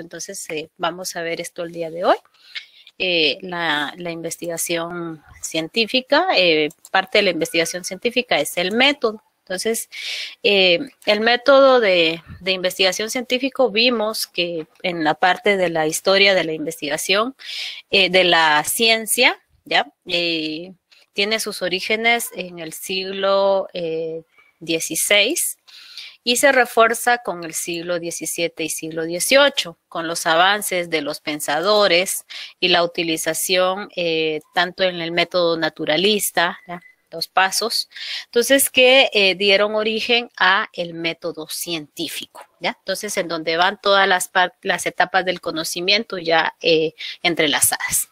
Entonces, eh, vamos a ver esto el día de hoy. Eh, la, investigación científica, eh, parte de la investigación científica es el método. Entonces, el método de, investigación científico vimos que en la parte de la historia de la investigación, de la ciencia, ¿ya? tiene sus orígenes en el siglo XVI y se refuerza con el siglo XVII y siglo XVIII, con los avances de los pensadores y la utilización eh, tanto en el método naturalista, los pasos, entonces que eh, dieron origen a el método científico, ¿ya? Entonces en donde van todas las, las etapas del conocimiento ya eh, entrelazadas.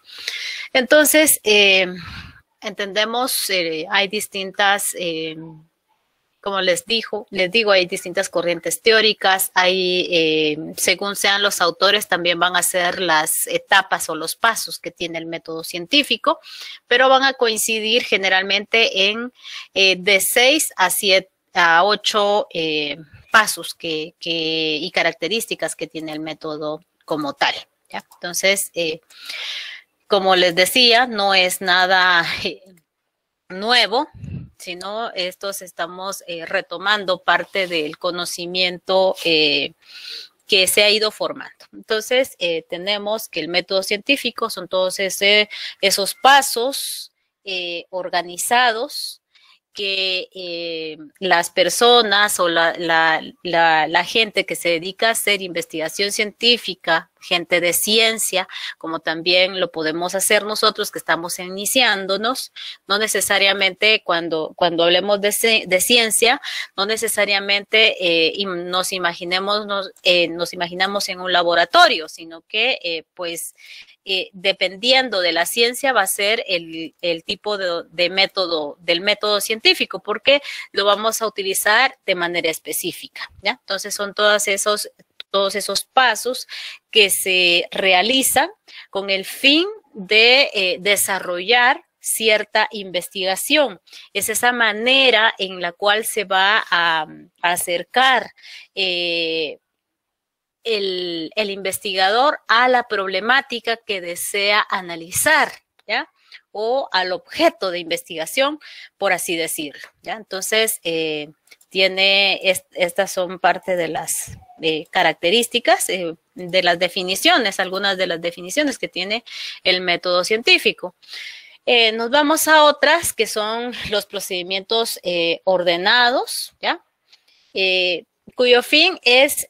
Entonces, entendemos, hay distintas como les dijo, les digo, hay distintas corrientes teóricas, hay, eh, según sean los autores, también van a ser las etapas o los pasos que tiene el método científico, pero van a coincidir generalmente en eh, de seis a ocho a eh, pasos que, y características que tiene el método como tal. Entonces, como les decía, no es nada nuevo, sino estos estamos eh, retomando parte del conocimiento eh, que se ha ido formando. Entonces, eh, tenemos que el método científico son todos esos pasos organizados que las personas o la, gente que se dedica a hacer investigación científica gente de ciencia, como también lo podemos hacer nosotros que estamos iniciándonos, no necesariamente cuando, cuando hablemos de, ciencia, no necesariamente eh, nos imaginemos, nos, eh, nos, imaginamos en un laboratorio, sino que eh, pues dependiendo de la ciencia va a ser el, tipo de, método, del método científico, porque lo vamos a utilizar de manera específica, ¿ya? Entonces son todas esos todos esos pasos que se realizan con el fin de eh, desarrollar cierta investigación. Es esa manera en la cual se va a, mm, acercar eh, el, investigador a la problemática que desea analizar, ¿ya? O al objeto de investigación, por así decirlo, ¿ya? Entonces, eh, tiene, estas son parte de las eh, características eh, de las definiciones, algunas de las definiciones que tiene el método científico. Eh, nos vamos a otras que son los procedimientos ordenados, ¿ya? cuyo fin es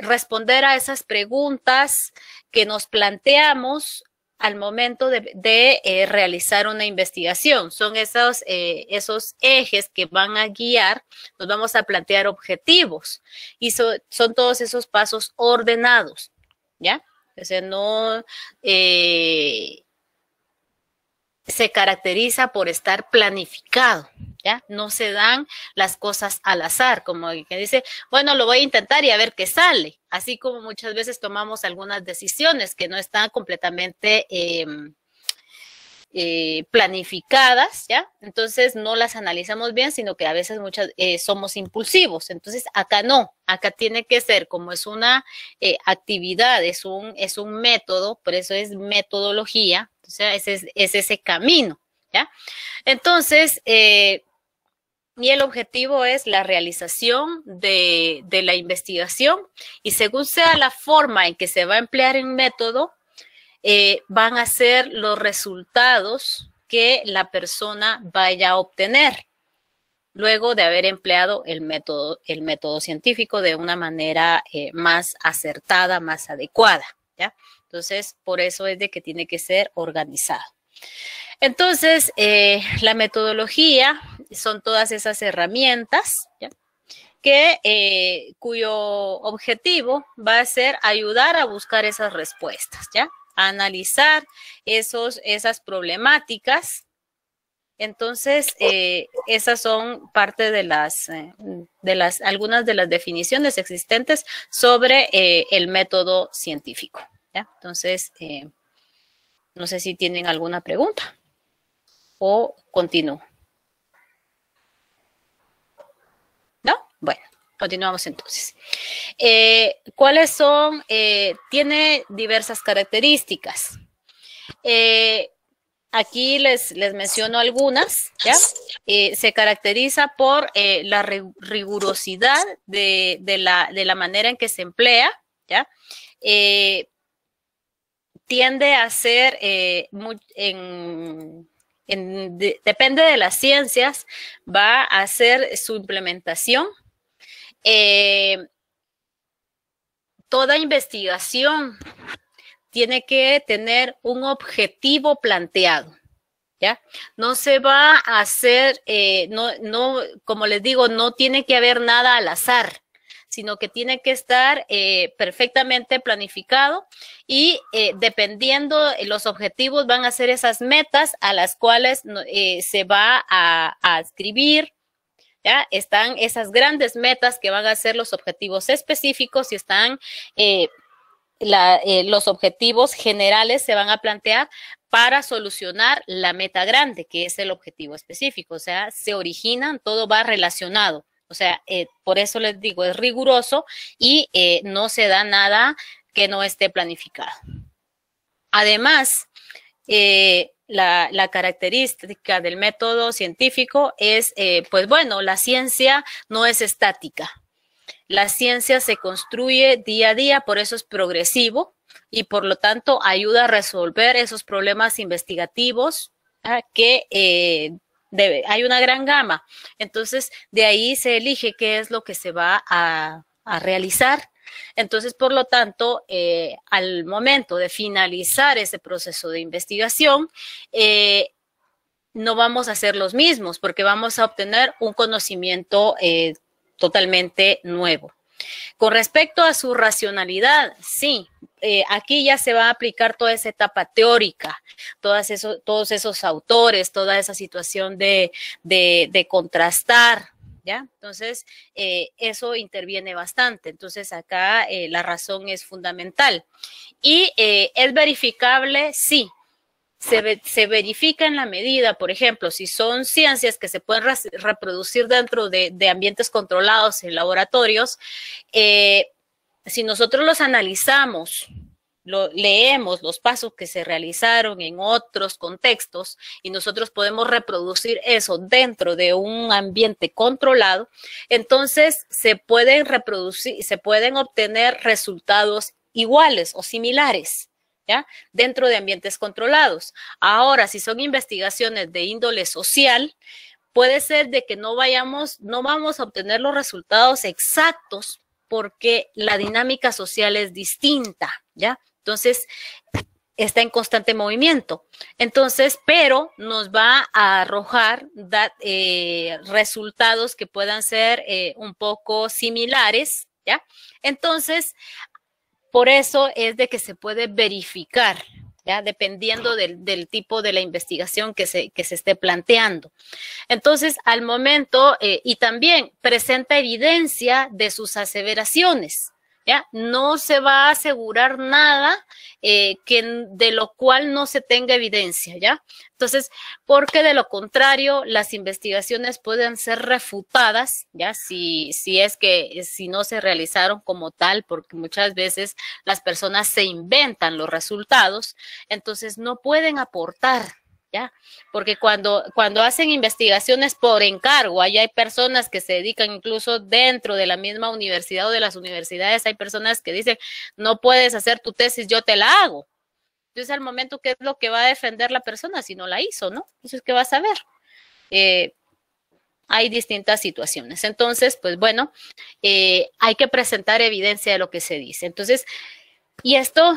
responder a esas preguntas que nos planteamos al momento de, eh, realizar una investigación. Son esos, eh, esos ejes que van a guiar, nos vamos a plantear objetivos y son todos esos pasos ordenados, ¿ya? O sea, no, eh, se caracteriza por estar planificado, ¿ya? No se dan las cosas al azar, como que dice, bueno, lo voy a intentar y a ver qué sale, así como muchas veces tomamos algunas decisiones que no están completamente... Em, eh, planificadas, ¿ya? Entonces no las analizamos bien, sino que a veces muchas eh, somos impulsivos. Entonces acá no, acá tiene que ser como es una eh, actividad, es un, es un método, por eso es metodología, o sea, ese es, ese camino, ¿ya? Entonces, eh, y el objetivo es la realización de, la investigación y según sea la forma en que se va a emplear el método, eh, van a ser los resultados que la persona vaya a obtener luego de haber empleado el método, el método científico de una manera eh, más acertada, más adecuada. ¿ya? Entonces, por eso es de que tiene que ser organizado. Entonces, eh, la metodología son todas esas herramientas que eh, cuyo objetivo va a ser ayudar a buscar esas respuestas, ¿ya? A analizar esas problemáticas. Entonces, eh, esas son parte de de las, algunas de las definiciones existentes sobre el método científico. Entonces, eh, no sé si tienen alguna pregunta o continúo. ¿No? Bueno. Continuamos entonces. Eh, ¿Cuáles son? Eh, tiene diversas características. aquí les, les, menciono algunas. ¿ya? se caracteriza por la rigurosidad de, la, de, la, manera en que se emplea. ¿ya? tiende a ser, eh, en, depende de las ciencias, va a ser su implementación. Eh, toda investigación tiene que tener un objetivo planteado. ¿Ya? No se va a hacer, eh, no, no, como les digo, no tiene que haber nada al azar sino que tiene que estar eh, perfectamente planificado y eh, dependiendo eh, los objetivos van a ser esas metas a las cuales se va a, escribir. ¿Ya? Están esas grandes metas que van a ser los objetivos específicos y están los objetivos generales se van a plantear para solucionar la meta grande, que es el objetivo específico. O sea, se originan, todo va relacionado. O sea, eh, por eso les digo, es riguroso y eh, no se da nada que no esté planificado. Además, eh, la, característica del método científico es, pues bueno, la ciencia no es estática. La ciencia se construye día a día, por eso es progresivo y por lo tanto ayuda a resolver esos problemas investigativos que hay una gran gama. Entonces, de ahí se elige qué es lo que se va a, realizar. Entonces, por lo tanto, eh, al momento de finalizar ese proceso de investigación, eh, no vamos a hacer los mismos porque vamos a obtener un conocimiento eh, totalmente nuevo. Con respecto a su racionalidad, sí, eh, aquí ya se va a aplicar toda esa etapa teórica, todos esos autores, toda esa situación de, contrastar, ¿Ya? Entonces, eh, eso interviene bastante. Entonces, acá eh, la razón es fundamental. Y es verificable, sí. Se, verifica en la medida, por ejemplo, si son ciencias que se pueden reproducir dentro de, de ambientes controlados en laboratorios, si nosotros los analizamos, leemos los pasos que se realizaron en otros contextos y nosotros podemos reproducir eso dentro de un ambiente controlado, entonces se pueden reproducir, se pueden obtener resultados iguales o similares. ¿Ya? dentro de ambientes controlados. Ahora, si son investigaciones de índole social, puede ser de que no vayamos, no vamos a obtener los resultados exactos porque la dinámica social es distinta, ¿ya? Entonces, está en constante movimiento. Entonces, pero nos va a arrojar eh, resultados que puedan ser eh, un poco similares, ¿ya? Entonces, por eso es de que se puede verificar dependiendo del, tipo de la investigación que se, que se esté planteando. Entonces, al momento, eh, y también presenta evidencia de sus aseveraciones. No se va a asegurar nada eh, que, de lo cual no se tenga evidencia, ¿ya? Entonces, porque de lo contrario, las investigaciones pueden ser refutadas, ¿ya? Si, si es que, si no se realizaron como tal, porque muchas veces las personas se inventan los resultados, entonces no pueden aportar, ¿ya? Porque cuando, cuando hacen investigaciones por encargo, allá hay personas que se dedican incluso dentro de la misma universidad o de las universidades, hay personas que dicen, no puedes hacer tu tesis, yo te la hago. Entonces, al momento, ¿qué es lo que va a defender la persona si no la hizo, no? Entonces, ¿qué vas a ver? Eh, hay distintas situaciones. Entonces, pues bueno, eh, hay que presentar evidencia de lo que se dice. Entonces, y esto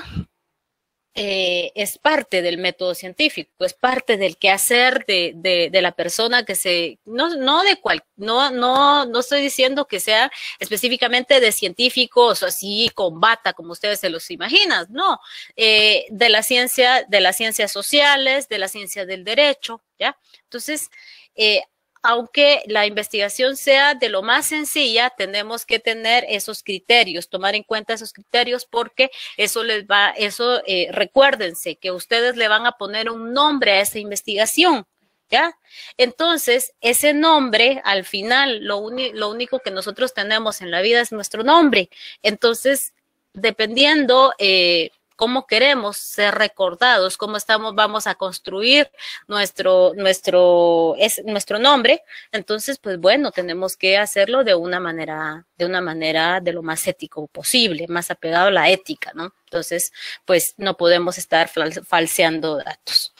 eh, es parte del método científico, es parte del quehacer de, de, la persona que se, no, no de cual, no, no, no estoy diciendo que sea específicamente de científicos o así combata como ustedes se los imaginan, no, eh, de la ciencia, de las ciencias sociales, de la ciencia del derecho, ¿ya? Entonces, eh, aunque la investigación sea de lo más sencilla, tenemos que tener esos criterios, tomar en cuenta esos criterios porque eso les va, eso eh, recuérdense que ustedes le van a poner un nombre a esa investigación. ¿Ya? Entonces, ese nombre, al final, lo, lo único que nosotros tenemos en la vida es nuestro nombre. Entonces, dependiendo eh, cómo queremos ser recordados, cómo estamos, vamos a construir nuestro, nuestro, nuestro nombre. Entonces, pues bueno, tenemos que hacerlo de una manera, de una manera de lo más ético posible, más apegado a la ética, ¿no? Entonces, pues no podemos estar falseando datos.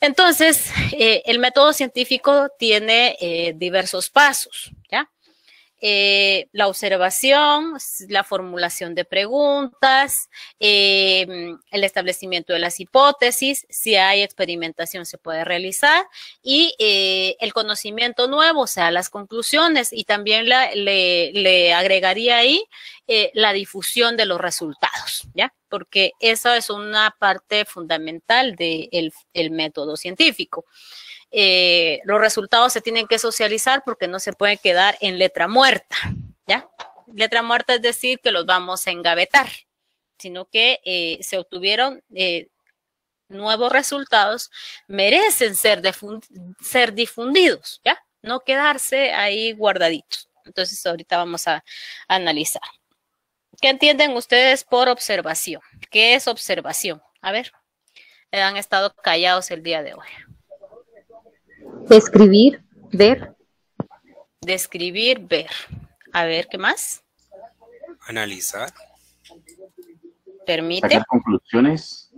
Entonces, eh, el método científico tiene eh, diversos pasos, ¿ya? Eh, la observación, la formulación de preguntas, eh, el establecimiento de las hipótesis, si hay experimentación se puede realizar y eh, el conocimiento nuevo, o sea, las conclusiones y también le, agregaría ahí la difusión de los resultados, ¿ya? Porque esa es una parte fundamental del método científico. Eh, los resultados se tienen que socializar porque no se pueden quedar en letra muerta, ¿ya? Letra muerta es decir que los vamos a engavetar, sino que eh, se obtuvieron eh, nuevos resultados, merecen ser, ser difundidos, ¿ya? No quedarse ahí guardaditos. Entonces ahorita vamos a analizar. ¿Qué entienden ustedes por observación? ¿Qué es observación? A ver, han estado callados el día de hoy. Describir, ver. Describir, ver. A ver, ¿qué más? Analizar. Permite. Sacar conclusiones.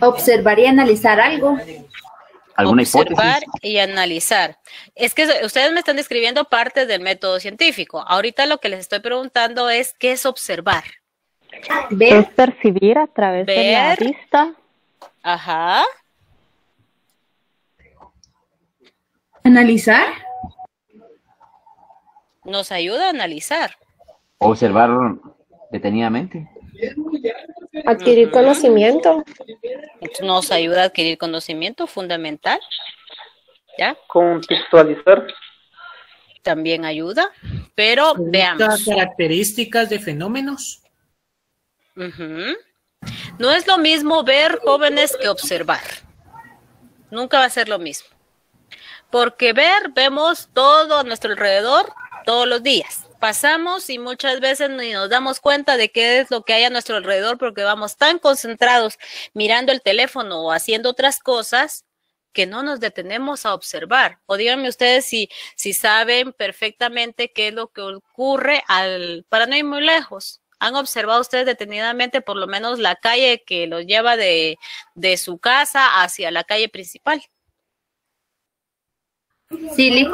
Observar y analizar algo. ¿Alguna Observar y analizar. Es que ustedes me están describiendo parte del método científico. Ahorita lo que les estoy preguntando es qué es observar. es percibir a través de la vista. Ajá. ¿Analizar? Nos ayuda a analizar. Observar detenidamente. Adquirir conocimiento. Nos ayuda a adquirir conocimiento fundamental. ¿Ya? Contextualizar. También ayuda, pero veamos. Características de fenómenos. Mhm. No es lo mismo ver jóvenes que observar. Nunca va a ser lo mismo. Porque ver, vemos todo a nuestro alrededor todos los días. Pasamos y muchas veces ni nos damos cuenta de qué es lo que hay a nuestro alrededor porque vamos tan concentrados mirando el teléfono o haciendo otras cosas que no nos detenemos a observar. O díganme ustedes si, si saben perfectamente qué es lo que ocurre al, para no ir muy lejos, han observado ustedes detenidamente por lo menos la calle que los lleva de, su casa hacia la calle principal. Sí,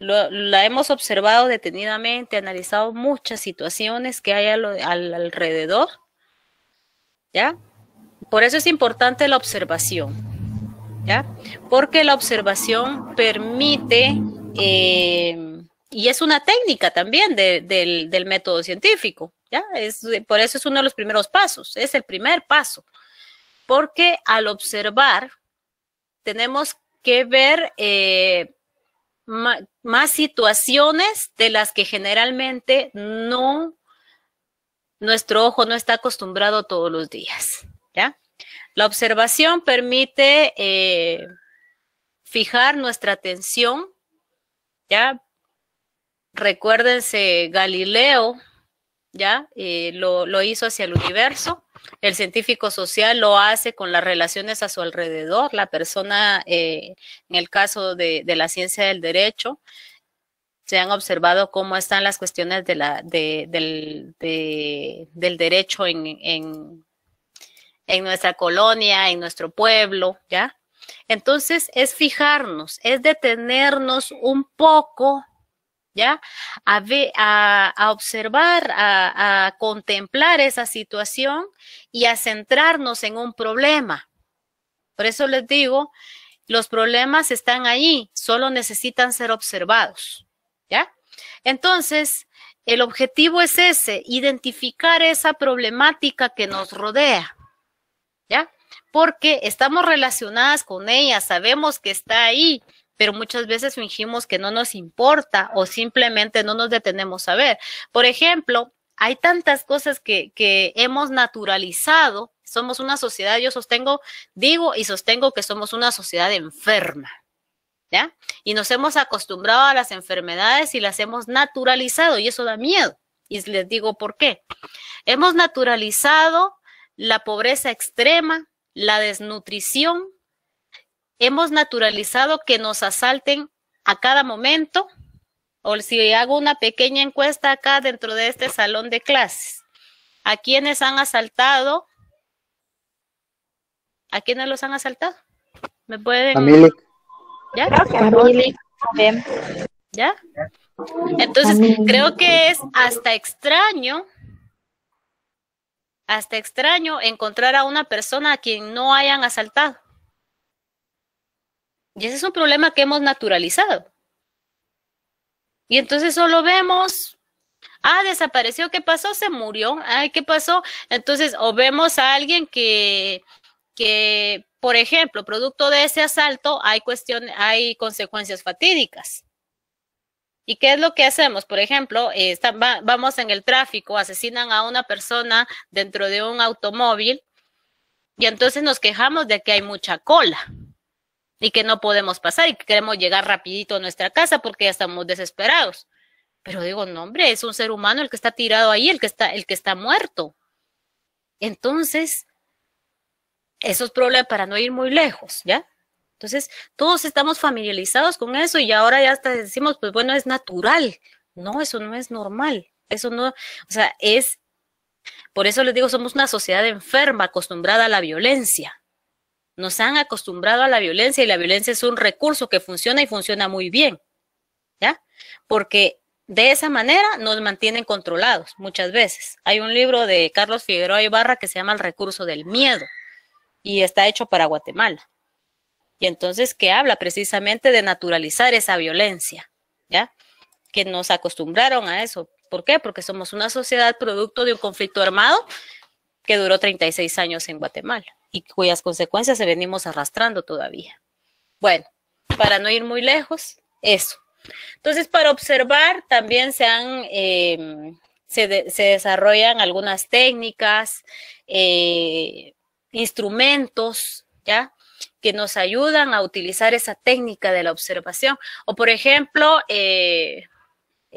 la hemos observado detenidamente, analizado muchas situaciones que hay alrededor. ¿Ya? Por eso es importante la observación. ¿Ya? Porque la observación permite eh, y es una técnica también del, método científico, ¿ya? Es, por eso es uno de los primeros pasos, es el primer paso, porque al observar tenemos que ver eh, más situaciones de las que generalmente no, nuestro ojo no está acostumbrado todos los días, ¿ya? La observación permite eh, fijar nuestra atención, ¿ya? recuérdense, Galileo, ¿ya? Eh, lo, hizo hacia el universo. El científico social lo hace con las relaciones a su alrededor, la persona, eh, en el caso de, de, la ciencia del derecho, se han observado cómo están las cuestiones de la, del, del, derecho en, en, en nuestra colonia, en nuestro pueblo, ¿ya? Entonces es fijarnos, es detenernos un poco ¿ya? A, a, observar, a, a contemplar esa situación y a centrarnos en un problema. Por eso les digo, los problemas están ahí, solo necesitan ser observados, ¿ya? Entonces, el objetivo es ese, identificar esa problemática que nos rodea, ¿ya? Porque estamos relacionadas con ella, sabemos que está ahí, pero muchas veces fingimos que no nos importa o simplemente no nos detenemos a ver. Por ejemplo, hay tantas cosas que, hemos naturalizado. Somos una sociedad, yo sostengo, digo y sostengo que somos una sociedad enferma. ¿Ya? Y nos hemos acostumbrado a las enfermedades y las hemos naturalizado y eso da miedo. Y les digo por qué. Hemos naturalizado la pobreza extrema, la desnutrición, hemos naturalizado que nos asalten a cada momento, o si hago una pequeña encuesta acá dentro de este salón de clases, ¿a quiénes han asaltado? ¿A quiénes los han asaltado? ¿Me pueden? ¿Ya? ¿Ya? Entonces, creo que es hasta extraño, hasta extraño encontrar a una persona a quien no hayan asaltado. Y ese es un problema que hemos naturalizado. Y entonces solo vemos, ah, desapareció, ¿qué pasó? Se murió, ay, ¿qué pasó? Entonces, o vemos a alguien que, que por ejemplo, producto de ese asalto hay, cuestión, hay consecuencias fatídicas. ¿Y qué es lo que hacemos? Por ejemplo, vamos en el tráfico, asesinan a una persona dentro de un automóvil y entonces nos quejamos de que hay mucha cola y que no podemos pasar y que queremos llegar rapidito a nuestra casa porque ya estamos desesperados. Pero digo, no, hombre, es un ser humano el que está tirado ahí, el que está, el que está muerto. Entonces, eso es problemas para no ir muy lejos, ¿ya? Entonces, todos estamos familiarizados con eso y ahora ya hasta decimos, pues bueno, es natural. No, eso no es normal. Eso no, o sea, es, por eso les digo, somos una sociedad enferma, acostumbrada a la violencia. Nos han acostumbrado a la violencia y la violencia es un recurso que funciona y funciona muy bien, ¿ya? Porque de esa manera nos mantienen controlados muchas veces. Hay un libro de Carlos Figueroa Ibarra que se llama El recurso del miedo y está hecho para Guatemala. Y entonces que habla precisamente de naturalizar esa violencia, ¿ya? Que nos acostumbraron a eso. ¿Por qué? Porque somos una sociedad producto de un conflicto armado que duró 36 años en Guatemala y cuyas consecuencias se venimos arrastrando todavía. Bueno, para no ir muy lejos, eso. Entonces, para observar también se han, em, se, desarrollan algunas técnicas, eh, instrumentos, ¿ya? que nos ayudan a utilizar esa técnica de la observación. O por ejemplo, eh,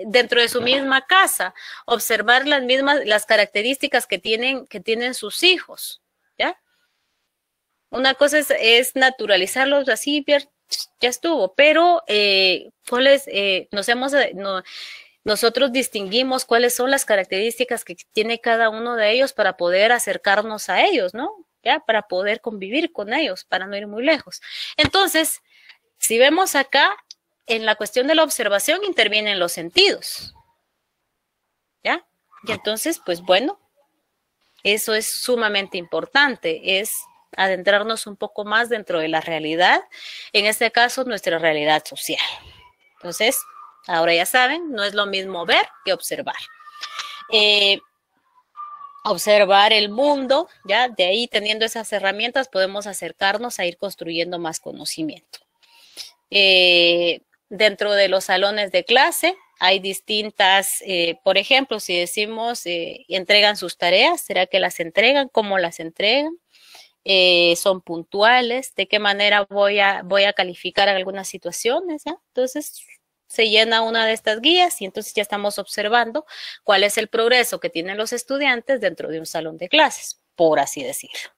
dentro de su misma casa, observar las mismas, las características que tienen, que tienen sus hijos, ¿ya? Una cosa es, naturalizarlos así, ya estuvo, pero eh, eh, nos hemos, eh, nosotros distinguimos cuáles son las características que tiene cada uno de ellos para poder acercarnos a ellos, ¿no? Ya, para poder convivir con ellos, para no ir muy lejos. Entonces, si vemos acá, en la cuestión de la observación intervienen los sentidos. ¿Ya? Y entonces, pues bueno, eso es sumamente importante, es adentrarnos un poco más dentro de la realidad, en este caso nuestra realidad social. Entonces, ahora ya saben, no es lo mismo ver que observar. Eh, observar el mundo, ya de ahí teniendo esas herramientas podemos acercarnos a ir construyendo más conocimiento. Eh, Dentro de los salones de clase hay distintas, eh, por ejemplo, si decimos eh, entregan sus tareas, ¿será que las entregan? ¿Cómo las entregan? Eh, son puntuales, de qué manera voy a, voy a calificar algunas situaciones. Entonces, se llena una de estas guías y entonces ya estamos observando cuál es el progreso que tienen los estudiantes dentro de un salón de clases, por así decirlo.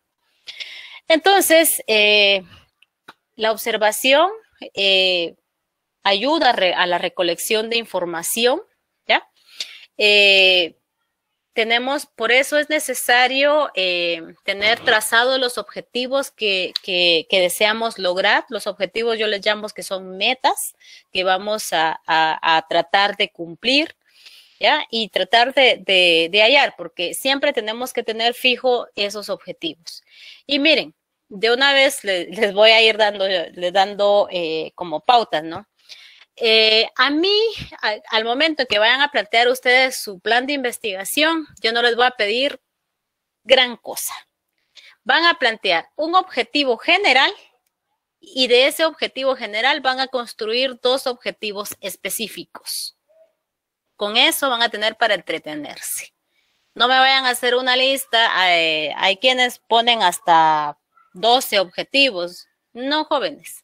Entonces, la observación ayuda a, la recolección de información, ¿ya? Eh, tenemos, por eso es necesario eh, tener trazados los objetivos que, deseamos lograr. Los objetivos yo les llamo que son metas que vamos a, tratar de cumplir. ¿Ya? Y tratar de, hallar, porque siempre tenemos que tener fijo esos objetivos. Y miren, de una vez les, voy a ir dando, les dando eh, como pautas, ¿no? Eh, a mí, al, momento que vayan a plantear ustedes su plan de investigación, yo no les voy a pedir gran cosa. Van a plantear un objetivo general y de ese objetivo general van a construir dos objetivos específicos. Con eso van a tener para entretenerse. No me vayan a hacer una lista. Hay, eh, hay quienes ponen hasta 12 objetivos. No, jóvenes.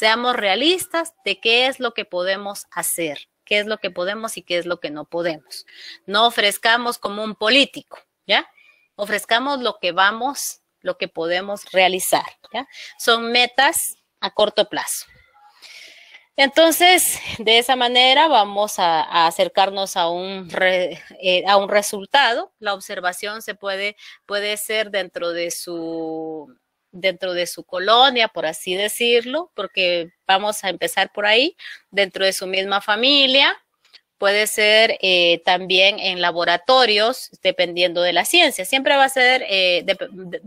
Seamos realistas de qué es lo que podemos hacer, qué es lo que podemos y qué es lo que no podemos. No ofrezcamos como un político, ¿ya? Ofrezcamos lo que vamos, lo que podemos realizar, ¿ya? Son metas a corto plazo. Entonces, de esa manera vamos a, acercarnos a un, eh, a un resultado. La observación se puede, puede ser dentro de su dentro de su colonia, por así decirlo, porque vamos a empezar por ahí, dentro de su misma familia, puede ser eh, también en laboratorios, dependiendo de la ciencia. Siempre va a ser, eh,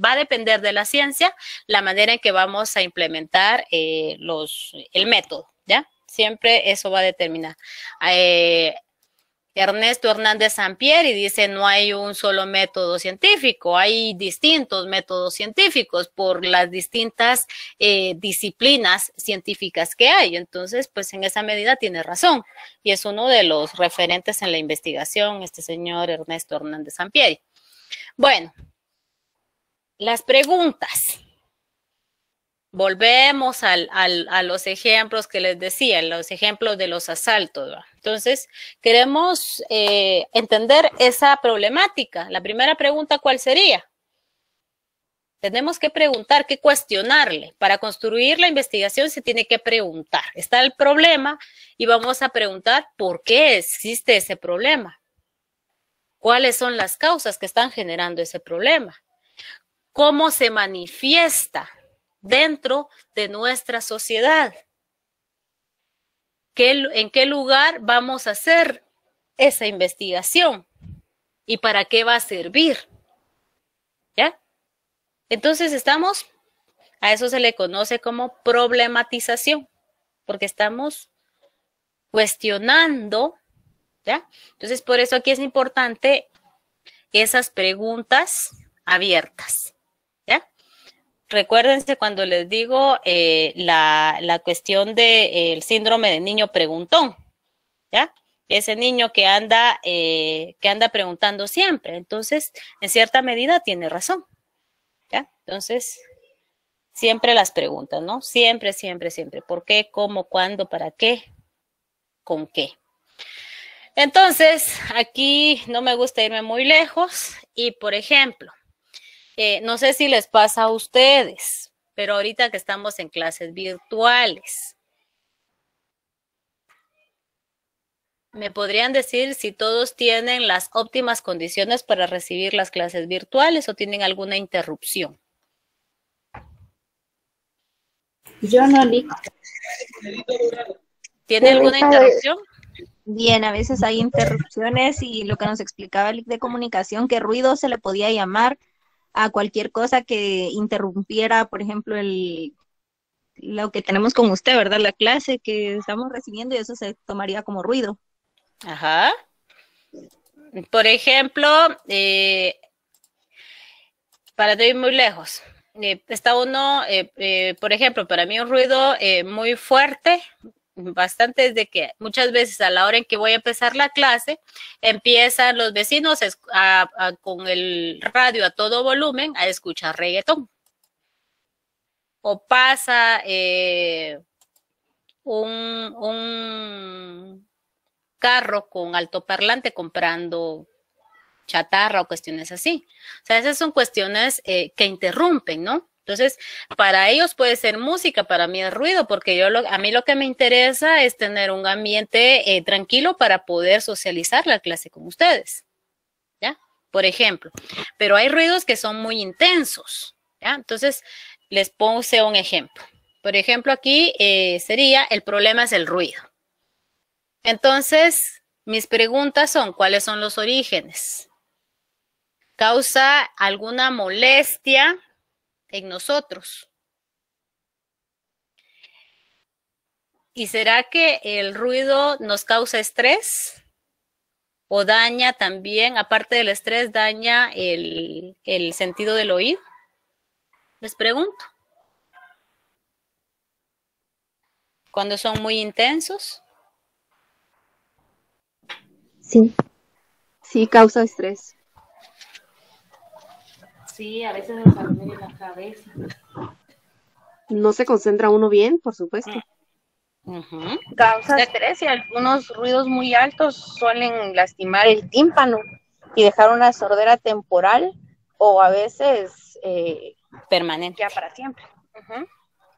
va a depender de la ciencia la manera en que vamos a implementar eh, los, el método, ¿ya? Siempre eso va a determinar. Ernesto Hernández Sampieri dice no hay un solo método científico, hay distintos métodos científicos por las distintas eh, disciplinas científicas que hay. Entonces, pues en esa medida tiene razón y es uno de los referentes en la investigación, este señor Ernesto Hernández Sampieri. Bueno, las preguntas volvemos a los ejemplos que les decía, los ejemplos de los asaltos. Entonces, queremos eh, entender esa problemática. La primera pregunta, ¿cuál sería? Tenemos que preguntar, que cuestionarle. Para construir la investigación se tiene que preguntar. Está el problema y vamos a preguntar por qué existe ese problema. ¿Cuáles son las causas que están generando ese problema? ¿Cómo se manifiesta dentro de nuestra sociedad. ¿En qué lugar vamos a hacer esa investigación? ¿Y para qué va a servir? ¿Ya? Entonces estamos, a eso se le conoce como problematización, porque estamos cuestionando, ¿ya? Entonces por eso aquí es importante esas preguntas abiertas. Recuérdense cuando les digo eh, la, cuestión del síndrome del niño preguntón, ¿ya? Ese niño que anda, eh, que anda preguntando siempre. Entonces, en cierta medida tiene razón, ¿ya? Entonces, siempre las preguntas, ¿no? Siempre, siempre, siempre. ¿Por qué? ¿Cómo? ¿Cuándo? ¿Para qué? ¿Con qué? Entonces, aquí no me gusta irme muy lejos y, por ejemplo, eh, no sé si les pasa a ustedes, pero ahorita que estamos en clases virtuales, ¿me podrían decir si todos tienen las óptimas condiciones para recibir las clases virtuales o tienen alguna interrupción? Yo no, ¿Tiene alguna interrupción? Bien, a veces hay interrupciones y lo que nos explicaba el de comunicación, que ruido se le podía llamar, a cualquier cosa que interrumpiera, por ejemplo, el lo que tenemos con usted, ¿verdad? La clase que estamos recibiendo y eso se tomaría como ruido. Ajá. Por ejemplo, eh, para ir muy lejos, eh, está uno, eh, por ejemplo, para mí un ruido muy fuerte bastante de que muchas veces a la hora en que voy a empezar la clase, empiezan los vecinos con el radio a todo volumen a escuchar reggaetón. O pasa eh, un, carro con altoparlante comprando chatarra o cuestiones así. O sea, esas son cuestiones eh, que interrumpen, ¿no? Entonces, para ellos puede ser música, para mí es ruido, porque yo a mí lo que me interesa es tener un ambiente eh, tranquilo para poder socializar la clase con ustedes, ¿ya? Por ejemplo, pero hay ruidos que son muy intensos, ¿ya? Entonces, les puse un ejemplo. Por ejemplo, aquí eh, sería, el problema es el ruido. Entonces, mis preguntas son, ¿cuáles son los orígenes? ¿Causa alguna molestia en nosotros. ¿Y será que el ruido nos causa estrés? ¿O daña también, aparte del estrés, daña el, el sentido del oído? Les pregunto. Cuando son muy intensos. Sí. Sí, causa estrés. Sí, a veces les en la cabeza. No se concentra uno bien, por supuesto. Uh Causa estrés y algunos ruidos muy altos suelen lastimar el tímpano y dejar una sordera temporal o a veces eh, permanente. Ya para siempre.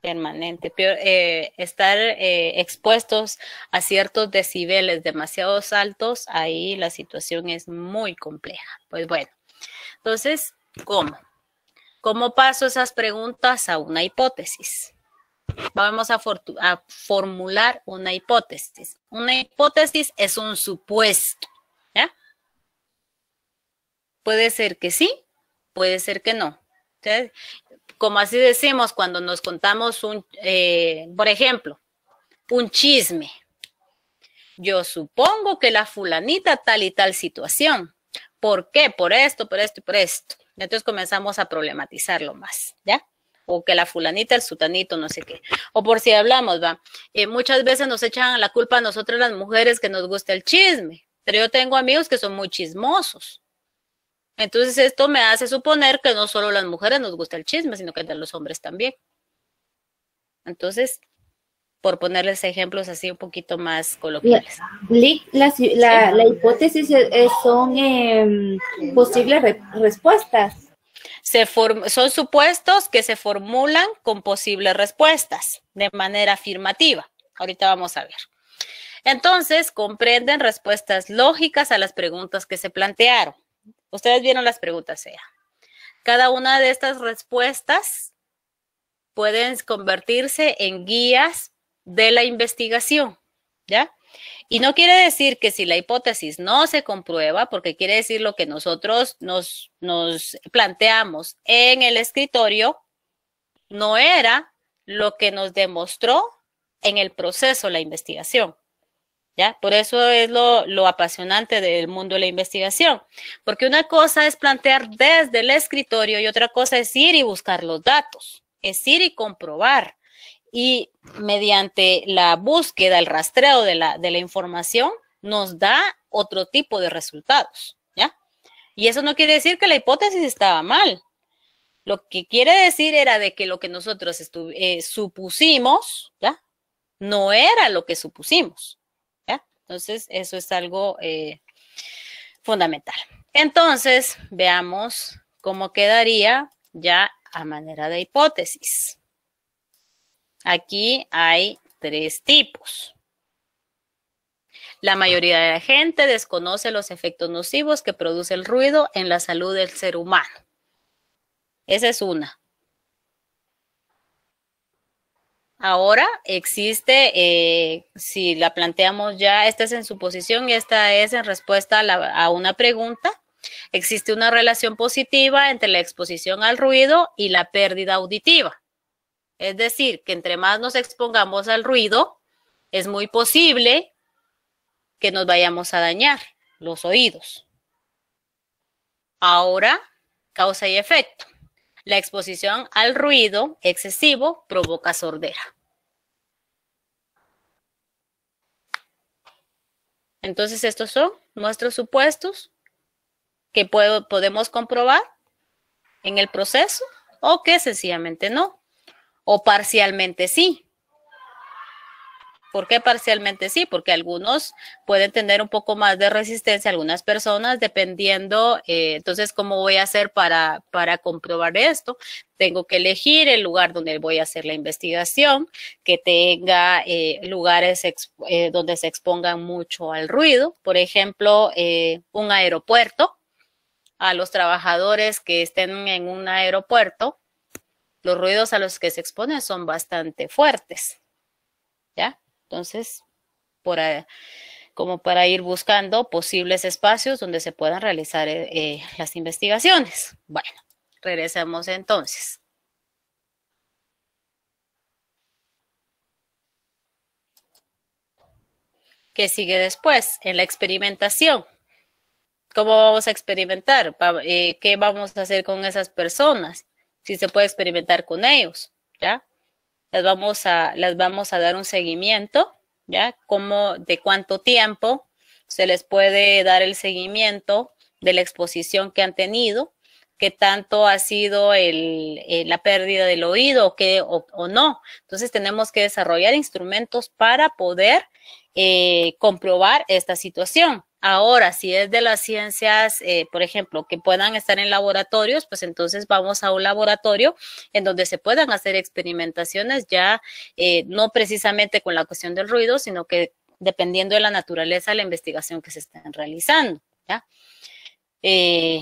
Permanente. Pero eh, estar eh, expuestos a ciertos decibeles demasiados altos, ahí la situación es muy compleja. Pues bueno, entonces ¿Cómo? ¿Cómo paso esas preguntas a una hipótesis? Vamos a, formular una hipótesis. Una hipótesis es un supuesto, ¿ya? Puede ser que sí, puede ser que no. como así decimos cuando nos contamos un, eh, por ejemplo, un chisme. Yo supongo que la fulanita tal y tal situación. ¿Por qué? Por esto, por esto y por esto. Entonces comenzamos a problematizarlo más, ¿ya? o que la fulanita, el sutanito, no sé qué. O por si hablamos, va. Eh, muchas veces nos echan la culpa a nosotras las mujeres que nos gusta el chisme, pero yo tengo amigos que son muy chismosos. Entonces esto me hace suponer que no solo las mujeres nos gusta el chisme, sino que a los hombres también. Entonces, por ponerles ejemplos así un poquito más coloquiales. La, hipótesis son em, posibles respuestas. son supuestos que se formulan con posibles respuestas de manera afirmativa. Ahorita vamos a ver. Entonces, comprenden respuestas lógicas a las preguntas que se plantearon. Ustedes vieron las preguntas, sea. Cada una de estas respuestas pueden convertirse en guías de la investigación, ¿ya? Y no quiere decir que si la hipótesis no se comprueba, porque quiere decir lo que nosotros nos, nos planteamos en el escritorio, no era lo que nos demostró en el proceso la investigación. ¿Ya? Por eso es lo, lo, apasionante del mundo de la investigación, porque una cosa es plantear desde el escritorio y otra cosa es ir y buscar los datos, es ir y comprobar, y mediante la búsqueda, el rastreo de la, información, nos da otro tipo de resultados, ¿ya? Y eso no quiere decir que la hipótesis estaba mal. Lo que quiere decir era de que lo que nosotros eh, supusimos, No era lo que supusimos, Entonces, eso es algo eh, fundamental. Entonces, veamos cómo quedaría ya a manera de hipótesis. Aquí hay tres tipos. La mayoría de la gente desconoce los efectos nocivos que produce el ruido en la salud del ser humano. Esa es una. Ahora existe, eh, si la planteamos ya, esta es en suposición y esta es en respuesta a una pregunta. Existe una relación positiva entre la exposición al ruido y la pérdida auditiva. Es decir, que entre más nos expongamos al ruido, es muy posible que nos vayamos a dañar los oídos. Ahora, causa y efecto. La exposición al ruido excesivo provoca sordera. Entonces, estos son nuestros supuestos que podemos comprobar en el proceso o que sencillamente no o parcialmente sí. ¿Por qué parcialmente sí? Porque algunos pueden tener un poco más de resistencia, algunas personas, dependiendo, eh, entonces, ¿cómo voy a hacer para, para comprobar esto? Tengo que elegir el lugar donde voy a hacer la investigación, que tenga eh, lugares eh, donde se expongan mucho al ruido, por ejemplo, un aeropuerto, a los trabajadores que estén en un aeropuerto, los ruidos a los que se exponen son bastante fuertes. ¿Ya? Entonces, por como para ir buscando posibles espacios donde se puedan realizar eh, eh, las investigaciones. Bueno, regresamos entonces. ¿Qué sigue después? En la experimentación. ¿Cómo vamos a experimentar? Eh, ¿Qué vamos a hacer con esas personas? si se puede experimentar con ellos, ¿ya? Les vamos a, vamos a dar un seguimiento, ¿ya? Como, de cuánto tiempo se les puede dar el seguimiento de la exposición que han tenido, qué tanto ha sido el, eh, la pérdida del oído o, qué, o, no. Entonces tenemos que desarrollar instrumentos para poder eh, comprobar esta situación. Ahora, si es de las ciencias, eh, por ejemplo, que puedan estar en laboratorios, pues entonces vamos a un laboratorio en donde se puedan hacer experimentaciones ya eh, no precisamente con la cuestión del ruido, sino que dependiendo de la naturaleza de la investigación que se estén realizando. ¿ya? Eh,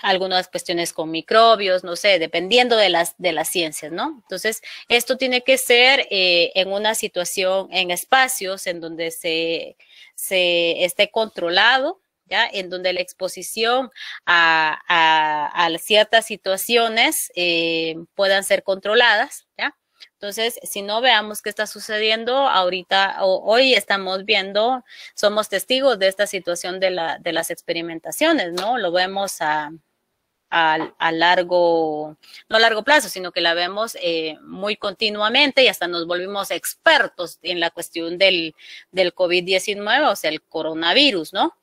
algunas cuestiones con microbios, no sé, dependiendo de las, de las ciencias, ¿no? Entonces, esto tiene que ser eh, en una situación, en espacios en donde se, se esté controlado, ¿ya? En donde la exposición a, ciertas situaciones eh, puedan ser controladas, ¿ya? Entonces, si no veamos qué está sucediendo ahorita o hoy estamos viendo, somos testigos de esta situación de, las experimentaciones, ¿no? Lo vemos a, a, largo, no a largo plazo, sino que la vemos eh, muy continuamente y hasta nos volvimos expertos en la cuestión del, COVID-19, o sea, el coronavirus, ¿no?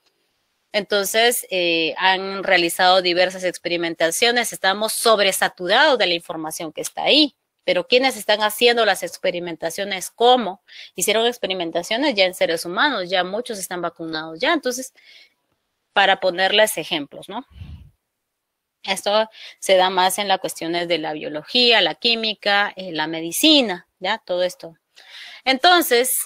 Entonces, eh, han realizado diversas experimentaciones, estamos sobresaturados de la información que está ahí. Pero quienes están haciendo las experimentaciones, ¿cómo? Hicieron experimentaciones ya en seres humanos, ya muchos están vacunados, ya. Entonces, para ponerles ejemplos, ¿no? Esto se da más en las cuestiones de la biología, la química, eh, la medicina, ¿ya? Todo esto. Entonces,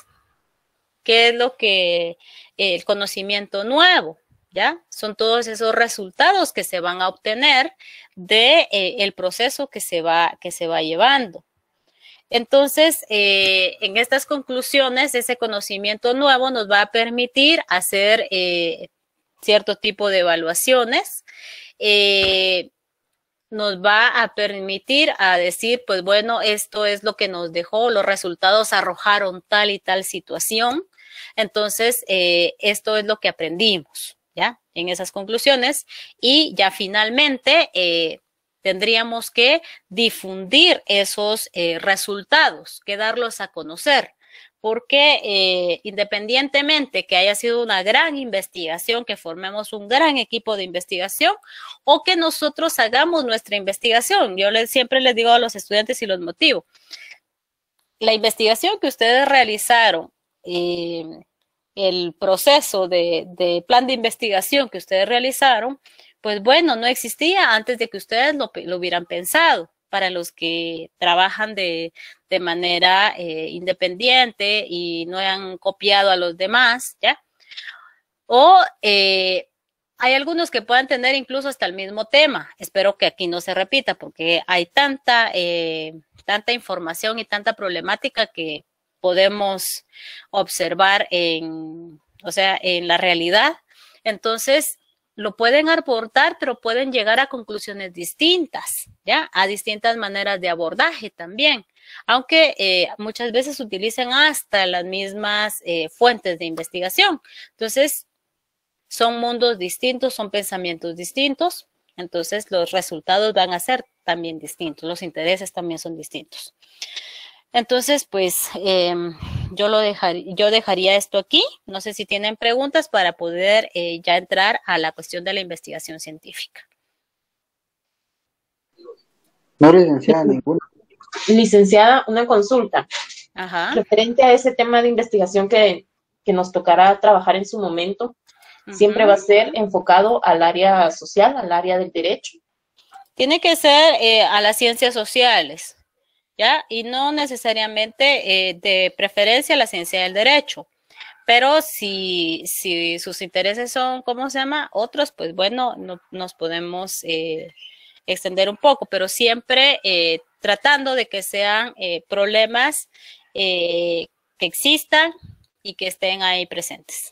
¿qué es lo que eh, el conocimiento nuevo? Son todos esos resultados que se van a obtener del de, eh, proceso que se, va, que se va llevando. Entonces, eh, en estas conclusiones, ese conocimiento nuevo nos va a permitir hacer eh, cierto tipo de evaluaciones. nos va a permitir a decir, pues bueno, esto es lo que nos dejó, los resultados arrojaron tal y tal situación. Entonces, esto es lo que aprendimos. ¿ya? En esas conclusiones. Y ya finalmente eh, tendríamos que difundir esos eh, resultados, que darlos a conocer porque eh, independientemente que haya sido una gran investigación, que formemos un gran equipo de investigación o que nosotros hagamos nuestra investigación, yo siempre les digo a los estudiantes y los motivo, la investigación que ustedes realizaron eh, el proceso de, plan de investigación que ustedes realizaron, pues bueno, no existía antes de que ustedes lo, hubieran pensado para los que trabajan de, manera eh, independiente y no han copiado a los demás, ¿ya? O eh, hay algunos que puedan tener incluso hasta el mismo tema. Espero que aquí no se repita porque hay tanta, eh, tanta información y tanta problemática que podemos observar en, o sea, en la realidad. Entonces, lo pueden aportar, pero pueden llegar a conclusiones distintas, ¿ya? A distintas maneras de abordaje también, aunque eh, muchas veces utilicen hasta las mismas eh, fuentes de investigación. Entonces, son mundos distintos, son pensamientos distintos, entonces los resultados van a ser también distintos, los intereses también son distintos. Entonces, pues em, yo lo yo dejaría esto aquí. No sé si tienen preguntas para poder eh, ya entrar a la cuestión de la investigación científica. No, licenciada, ninguna. Licenciada, una consulta. Referente a ese tema de investigación que, nos tocará trabajar en su momento, siempre va a ser enfocado al área social, al área del derecho. Tiene que ser eh, a las ciencias sociales. Y no necesariamente eh, de preferencia la ciencia del derecho. Pero si, sus intereses son, ¿cómo se llama? Otros, pues bueno, nos podemos eh, extender un poco, pero siempre eh, tratando de que sean problemas que existan y que estén ahí presentes.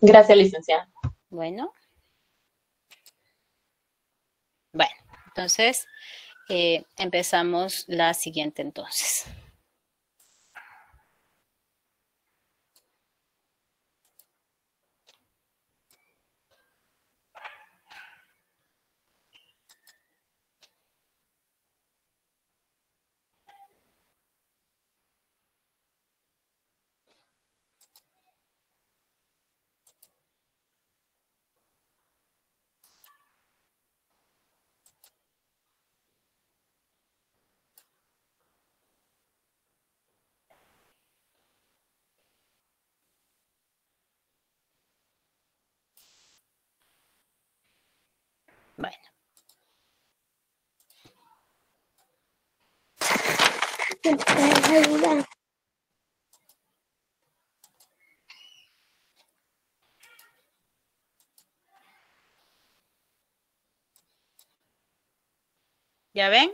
Gracias, licenciada. Bueno. Bueno, entonces... Eh, empezamos la siguiente entonces. ¿Ya ven?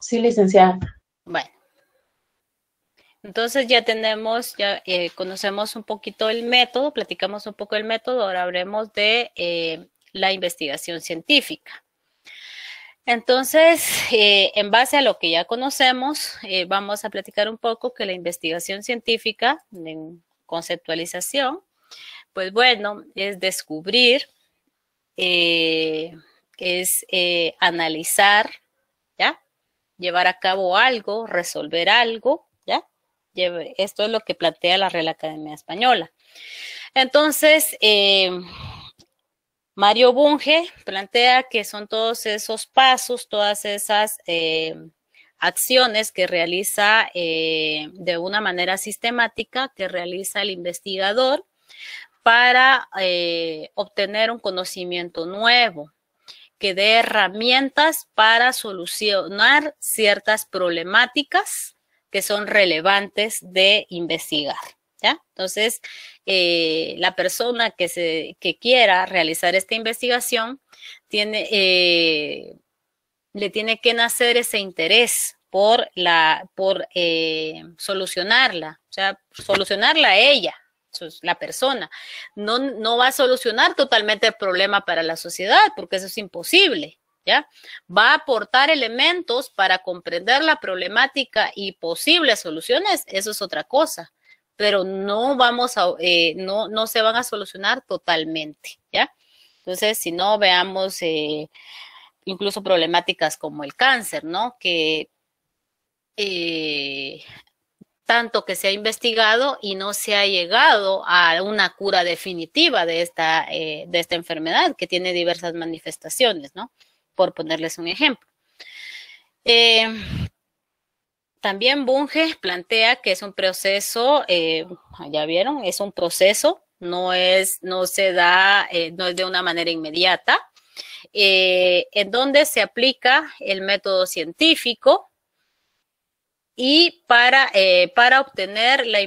Sí, licenciada. Bueno. Entonces ya tenemos, ya eh, conocemos un poquito el método, platicamos un poco el método, ahora hablemos de eh, la investigación científica. Entonces, eh, en base a lo que ya conocemos, eh, vamos a platicar un poco que la investigación científica en conceptualización, pues bueno, es descubrir, eh, es analizar, ¿ya? Llevar a cabo algo, resolver algo, ¿ya? Esto es lo que plantea la Real Academia Española. Entonces, Mario Bunge plantea que son todos esos pasos, todas esas eh, acciones que realiza eh, de una manera sistemática, que realiza el investigador para eh, obtener un conocimiento nuevo, que dé herramientas para solucionar ciertas problemáticas que son relevantes de investigar. Entonces, eh, la persona que, se, que quiera realizar esta investigación tiene, eh, le tiene que nacer ese interés por, eh, solucionarla, o sea, solucionarla a ella, la persona. No, no va a solucionar totalmente el problema para la sociedad, porque eso es imposible, ¿Ya? Va a aportar elementos para comprender la problemática y posibles soluciones, eso es otra cosa, pero no vamos a, eh, no, no se van a solucionar totalmente, ¿ya? Entonces, si no, veamos eh, incluso problemáticas como el cáncer, ¿no? Que eh, tanto que se ha investigado y no se ha llegado a una cura definitiva de esta, de esta enfermedad que tiene diversas manifestaciones, ¿no? Por ponerles un ejemplo. Eh, también Bunge plantea que es un proceso, eh, ya vieron, es un proceso, no es, no se da, eh, no es de una manera inmediata, eh, en donde se aplica el método científico y para, para obtener la,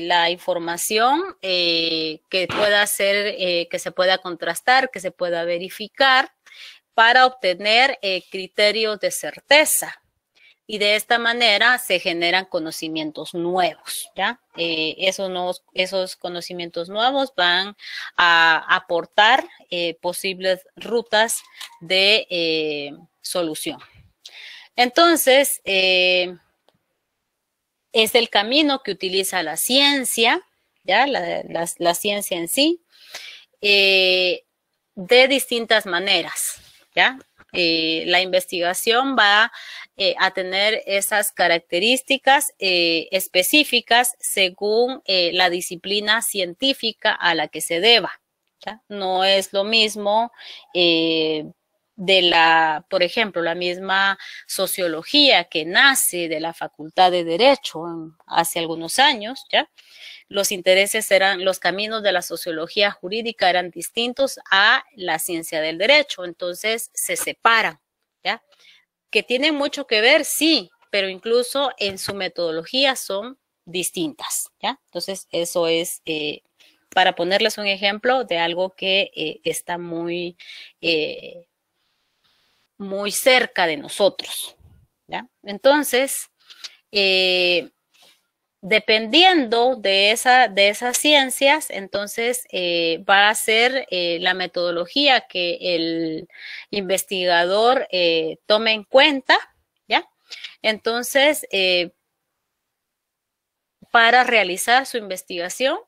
la información que pueda ser, que se pueda contrastar, que se pueda verificar, para obtener criterios de certeza y de esta manera se generan conocimientos nuevos, ¿ya? Eh, esos, esos conocimientos nuevos van a aportar eh, posibles rutas de eh, solución. Entonces, es el camino que utiliza la ciencia, ¿ya? La, la ciencia en sí, de distintas maneras, ¿ya? Eh, la investigación va eh, a tener esas características eh, específicas según la disciplina científica a la que se deba. ¿ya? No es lo mismo de la, por ejemplo, la misma sociología que nace de la Facultad de Derecho hace algunos años, ¿ya? los intereses eran, los caminos de la sociología jurídica eran distintos a la ciencia del derecho, entonces se separan, ¿ya? Que tienen mucho que ver, sí, pero incluso en su metodología son distintas, ¿ya? Entonces eso es, eh, para ponerles un ejemplo de algo que eh, está muy, eh, muy cerca de nosotros, ¿ya? Entonces, Dependiendo de, esa, de esas ciencias, entonces eh, va a ser eh, la metodología que el investigador eh, tome en cuenta, ¿ya? Entonces, para realizar su investigación,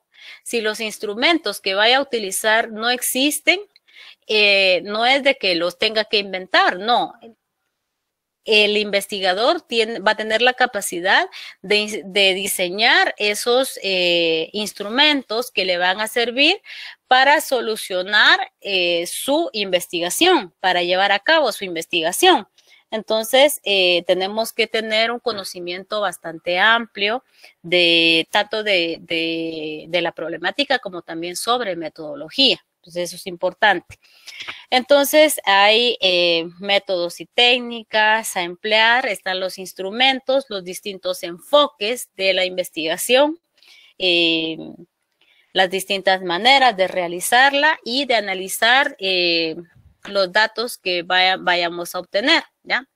si los instrumentos que vaya a utilizar no existen, no es de que los tenga que inventar, no el investigador va a tener la capacidad de, diseñar esos eh, instrumentos que le van a servir para solucionar eh, su investigación, para llevar a cabo su investigación. Entonces, eh, tenemos que tener un conocimiento bastante amplio de tanto de, de la problemática como también sobre metodología. Entonces, eso es importante. Entonces hay eh, métodos y técnicas a emplear, están los instrumentos, los distintos enfoques de la investigación, eh, las distintas maneras de realizarla y de analizar eh, los datos que vayamos a obtener.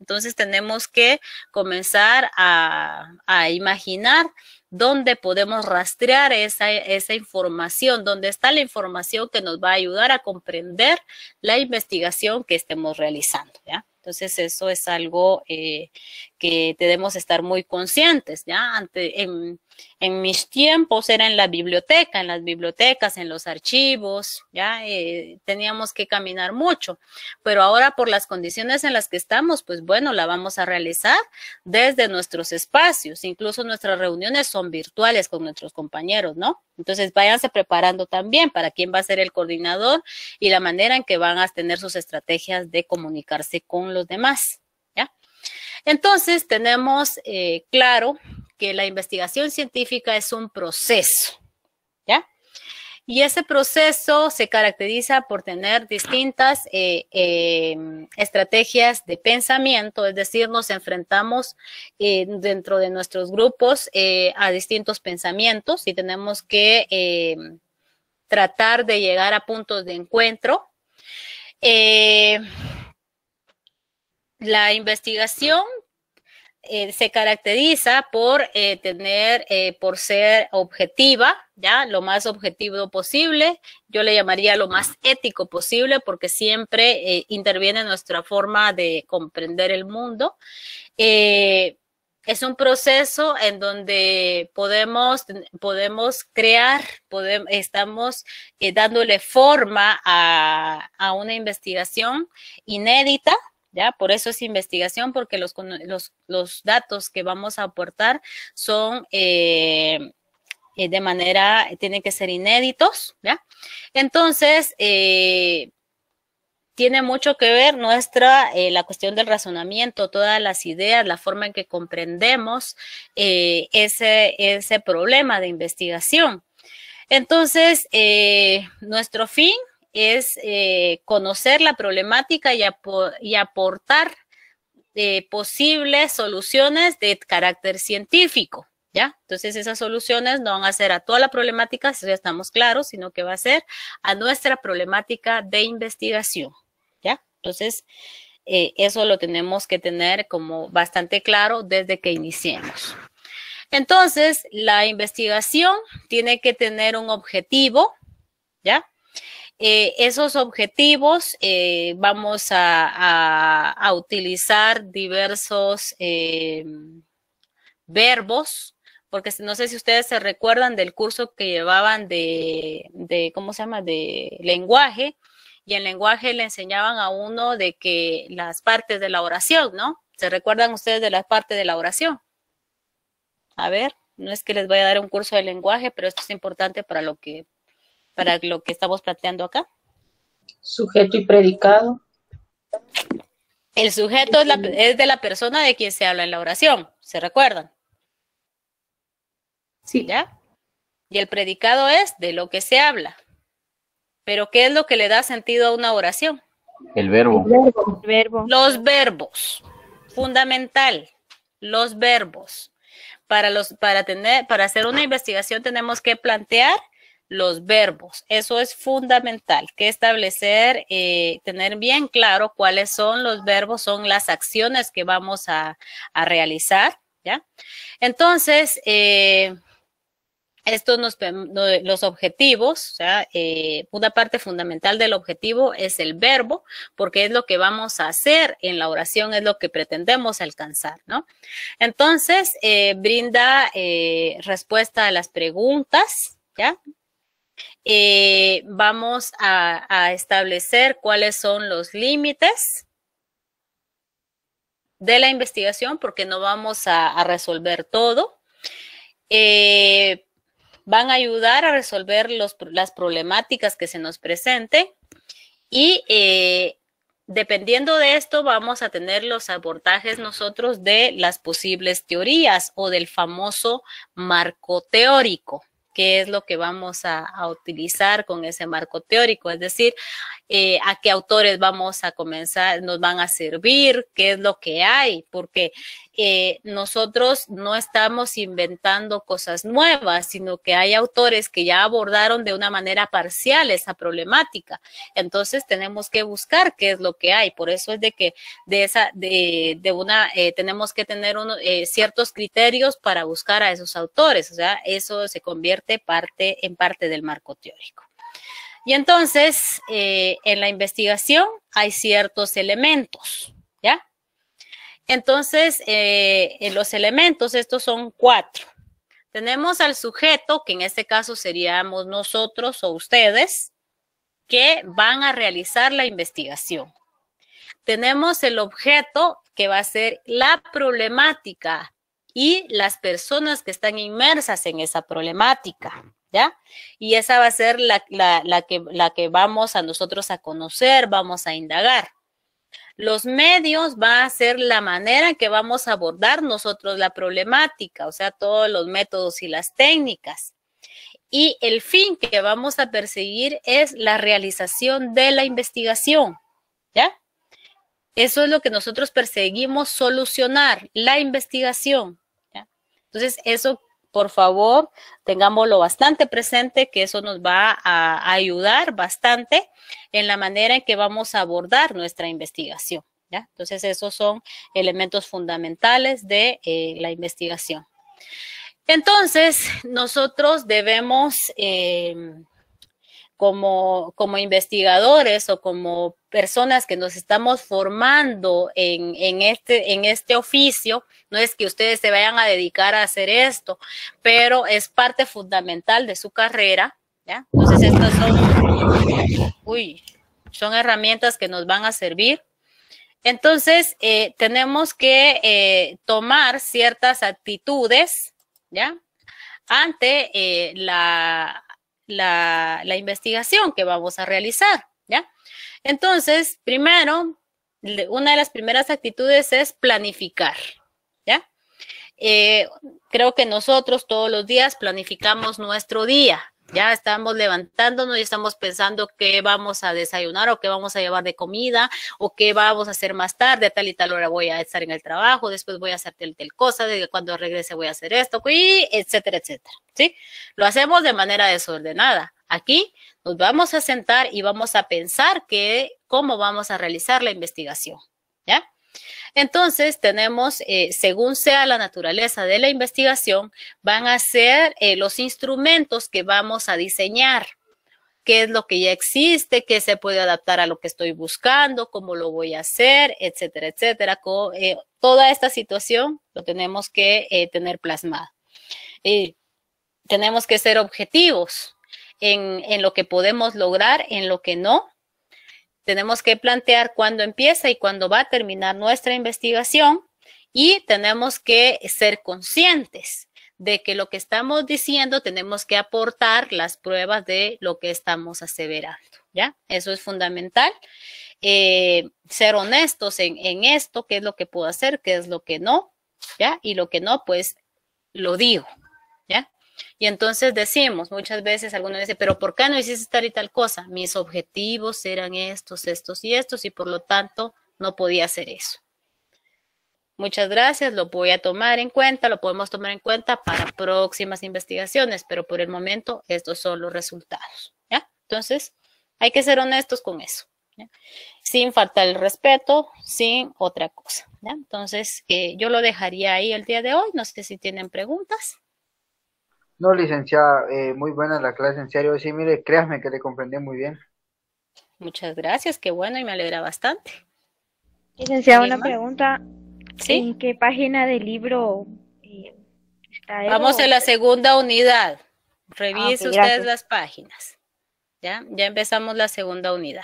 Entonces tenemos que comenzar a imaginar Dónde podemos rastrear esa, información, dónde está la información que nos va a ayudar a comprender la investigación que estemos realizando. ¿ya? Entonces, eso es algo eh, que debemos estar muy conscientes, ¿ya? Ante, en mis tiempos era en la biblioteca, en las bibliotecas, en los archivos, ya eh, teníamos que caminar mucho, pero ahora por las condiciones en las que estamos, pues bueno, la vamos a realizar desde nuestros espacios, incluso nuestras reuniones son virtuales con nuestros compañeros, ¿no? Entonces váyanse preparando también para quién va a ser el coordinador y la manera en que van a tener sus estrategias de comunicarse con los demás, ¿ya? Entonces tenemos eh, claro que la investigación científica es un proceso, Y ese proceso se caracteriza por tener distintas eh, em, estrategias de pensamiento, es decir, nos enfrentamos eh, dentro de nuestros grupos eh, a distintos pensamientos y tenemos que em, tratar de llegar a puntos de encuentro. la investigación eh, se caracteriza por eh, tener, eh, por ser objetiva, ya lo más objetivo posible. Yo le llamaría lo más ético posible porque siempre interviene nuestra forma de comprender el mundo. es un proceso en donde podemos, podemos crear, estamos dándole forma a una investigación inédita, por eso es investigación, porque los, datos que vamos a aportar son... Eh, eh, de manera, tienen que ser inéditos, ¿ya? Entonces, eh, tiene mucho que ver nuestra, la cuestión del razonamiento, todas las ideas, la forma en que comprendemos ese problema de investigación. Entonces, nuestro fin es eh, conocer la problemática y, aportar eh, posibles soluciones de carácter científico. ¿Ya? Entonces esas soluciones no van a ser a toda la problemática, si ya estamos claros, sino que va a ser a nuestra problemática de investigación, ¿ya? Entonces eh, eso lo tenemos que tener como bastante claro desde que iniciemos. Entonces la investigación tiene que tener un objetivo, ¿ya? Eh, esos objetivos eh, vamos a, utilizar diversos eh, verbos, porque no sé si ustedes se recuerdan del curso que llevaban de, ¿cómo se llama?, de lenguaje, y en lenguaje le enseñaban a uno de que las partes de la oración, ¿no? ¿Se recuerdan ustedes de las partes de la oración? A ver, no es que les voy a dar un curso de lenguaje, pero esto es importante para lo que para lo que estamos planteando acá? Sujeto y predicado. El sujeto es, de la persona de quien se habla en la oración, ¿se recuerdan? Sí. ¿Ya? Y el predicado es de lo que se habla. Pero ¿qué es lo que le da sentido a una oración? El verbo. El verbo. Los verbos. Fundamental. Los verbos. Para, los, para, tener, para hacer una investigación tenemos que plantear los verbos. Eso es fundamental, que establecer, eh, tener bien claro cuáles son los verbos, son las acciones que vamos a, realizar, ¿ya? Entonces, eh, estos nos, los objetivos, ¿ya? Eh, una parte fundamental del objetivo es el verbo, porque es lo que vamos a hacer en la oración, es lo que pretendemos alcanzar, ¿no? Entonces, brinda respuesta a las preguntas, ¿ya? Eh, vamos a, establecer cuáles son los límites de la investigación, porque no vamos a, resolver todo. Eh, van a ayudar a resolver las problemáticas que se nos presenten y eh, dependiendo de esto vamos a tener los abordajes nosotros de las posibles teorías o del famoso marco teórico qué es lo que vamos a, a utilizar con ese marco teórico. Es decir, eh, a qué autores vamos a comenzar, nos van a servir, qué es lo que hay, porque eh, nosotros no estamos inventando cosas nuevas, sino que hay autores que ya abordaron de una manera parcial esa problemática. Entonces tenemos que buscar qué es lo que hay. Por eso es de que de esa, de, una, eh, tenemos que tener uno, eh, ciertos criterios para buscar a esos autores. O sea, eso se convierte parte, en parte del marco teórico. Y entonces, eh, en la investigación hay ciertos elementos, ¿ya? Entonces, eh, en los elementos, estos son cuatro. Tenemos al sujeto, que en este caso seríamos nosotros o ustedes, que van a realizar la investigación. Tenemos el objeto, que va a ser la problemática y las personas que están inmersas en esa problemática. ¿ya? Y esa va a ser la, que, la que vamos a nosotros a conocer, vamos a indagar. Los medios va a ser la manera en que vamos a abordar nosotros la problemática, o sea, todos los métodos y las técnicas. Y el fin que vamos a perseguir es la realización de la investigación, ¿ya? Eso es lo que nosotros perseguimos, solucionar la investigación. ¿ya? Entonces, eso por favor, tengámoslo bastante presente, que eso nos va a ayudar bastante en la manera en que vamos a abordar nuestra investigación. Entonces, esos son elementos fundamentales de eh, la investigación. Entonces, nosotros debemos eh, como, investigadores o como personas que nos estamos formando en, este, en este oficio, no es que ustedes se vayan a dedicar a hacer esto, pero es parte fundamental de su carrera. ¿ya? Entonces, estas son, uy, son herramientas que nos van a servir. Entonces, eh, tenemos que eh, tomar ciertas actitudes, ¿ya? Ante eh, la la, la investigación que vamos a realizar, ¿ya? Entonces, primero, una de las primeras actitudes es planificar, ¿ya? Eh, creo que nosotros todos los días planificamos nuestro día, ya estamos levantándonos y estamos pensando qué vamos a desayunar o qué vamos a llevar de comida o qué vamos a hacer más tarde, a tal y tal hora voy a estar en el trabajo, después voy a hacer tal cosa, de cuando regrese voy a hacer esto, y etcétera, etcétera. ¿Sí? Lo hacemos de manera desordenada. Aquí nos vamos a sentar y vamos a pensar que cómo vamos a realizar la investigación. ¿Ya? Entonces, tenemos, eh, según sea la naturaleza de la investigación, van a ser eh, los instrumentos que vamos a diseñar qué es lo que ya existe, qué se puede adaptar a lo que estoy buscando, cómo lo voy a hacer, etcétera, etcétera. Eh, toda esta situación lo tenemos que tener plasmada. tenemos que ser objetivos en, lo que podemos lograr, en lo que no, tenemos que plantear cuándo empieza y cuándo va a terminar nuestra investigación y tenemos que ser conscientes de que lo que estamos diciendo tenemos que aportar las pruebas de lo que estamos aseverando, ¿ya? Eso es fundamental. Eh, ser honestos en, en esto, qué es lo que puedo hacer, qué es lo que no, ¿ya? Y lo que no, pues lo digo, y entonces decimos muchas veces, algunos dicen, pero ¿por qué no hiciste tal y tal cosa? Mis objetivos eran estos, estos y estos, y por lo tanto no podía hacer eso. Muchas gracias, lo voy a tomar en cuenta, lo podemos tomar en cuenta para próximas investigaciones, pero por el momento estos son los resultados. Entonces, hay que ser honestos con eso, sin faltar el respeto, sin otra cosa. Entonces, eh, yo lo dejaría ahí el día de hoy, no sé si tienen preguntas. No, licenciada, eh, muy buena la clase, en serio. Sí, mire, créasme que le comprendí muy bien. Muchas gracias, qué bueno y me alegra bastante. Licenciada, una pregunta. ¿En qué página del libro eh, está Vamos a la segunda unidad. Revise ah, ustedes las páginas. ¿Ya? ya empezamos la segunda unidad.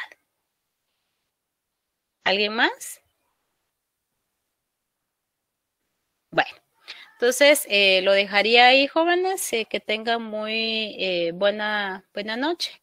¿Alguien más? Bueno. Entonces, eh, lo dejaría ahí, jóvenes, eh, que tengan muy eh, buena, buena noche.